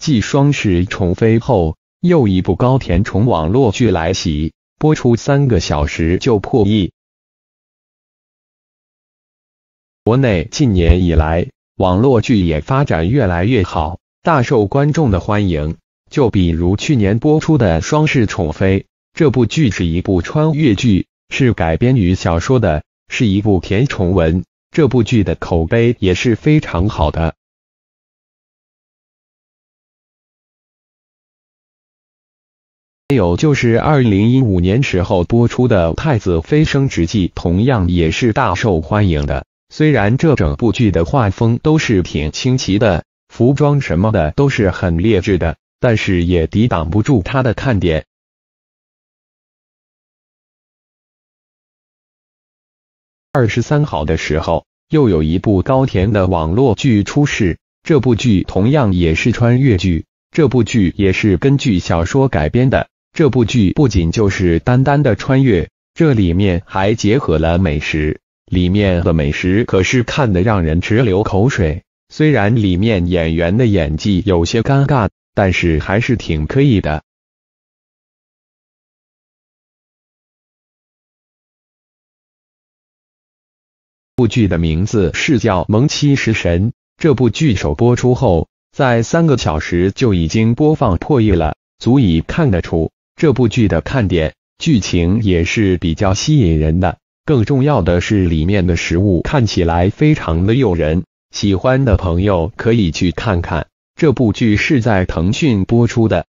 继《双世宠妃》后，又一部高甜宠网络剧来袭，播出三个小时就破亿。国内近年以来，网络剧也发展越来越好，大受观众的欢迎。就比如去年播出的《双世宠妃》，这部剧是一部穿越剧，是改编于小说的，是一部甜宠文。这部剧的口碑也是非常好的。还有就是二零一五年时候播出的《太子妃升职记》，同样也是大受欢迎的。虽然这整部剧的画风都是挺清奇的，服装什么的都是很劣质的，但是也抵挡不住它的看点。二十三号的时候，又有一部高甜的网络剧出世。这部剧同样也是穿越剧，这部剧也是根据小说改编的。这部剧不仅就是单单的穿越，这里面还结合了美食，里面的美食可是看得让人直流口水。虽然里面演员的演技有些尴尬，但是还是挺可以的。部剧的名字是叫《萌妻食神》。这部剧首播出后，在三个小时就已经播放破亿了，足以看得出。这部剧的看点、剧情也是比较吸引人的，更重要的是里面的食物看起来非常的诱人，喜欢的朋友可以去看看。这部剧是在腾讯播出的。